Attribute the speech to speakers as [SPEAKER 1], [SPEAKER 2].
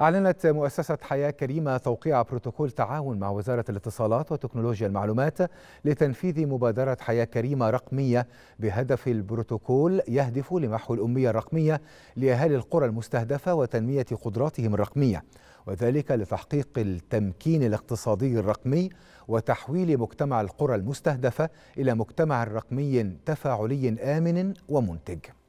[SPEAKER 1] أعلنت مؤسسة حياة كريمة توقيع بروتوكول تعاون مع وزارة الاتصالات وتكنولوجيا المعلومات لتنفيذ مبادرة حياة كريمة رقمية بهدف البروتوكول يهدف لمحو الأمية الرقمية لأهالي القرى المستهدفة وتنمية قدراتهم الرقمية وذلك لتحقيق التمكين الاقتصادي الرقمي وتحويل مجتمع القرى المستهدفة إلى مجتمع رقمي تفاعلي آمن ومنتج